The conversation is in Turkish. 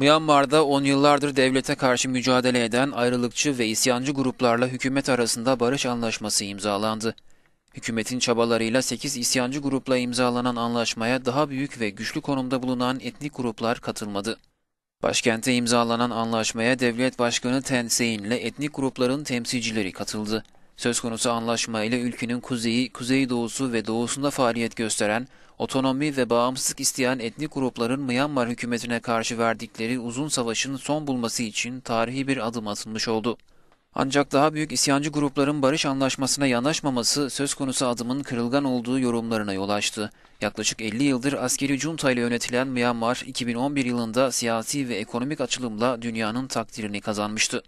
Myanmar'da on yıllardır devlete karşı mücadele eden ayrılıkçı ve isyancı gruplarla hükümet arasında barış anlaşması imzalandı. Hükümetin çabalarıyla 8 isyancı grupla imzalanan anlaşmaya daha büyük ve güçlü konumda bulunan etnik gruplar katılmadı. Başkente imzalanan anlaşmaya devlet başkanı Tensein ile etnik grupların temsilcileri katıldı. Söz konusu anlaşma ile ülkenin kuzeyi, kuzeydoğusu ve doğusunda faaliyet gösteren, otonomi ve bağımsızlık isteyen etnik grupların Myanmar hükümetine karşı verdikleri uzun savaşın son bulması için tarihi bir adım atılmış oldu. Ancak daha büyük isyancı grupların barış anlaşmasına yanaşmaması söz konusu adımın kırılgan olduğu yorumlarına yol açtı. Yaklaşık 50 yıldır askeri junta ile yönetilen Myanmar, 2011 yılında siyasi ve ekonomik açılımla dünyanın takdirini kazanmıştı.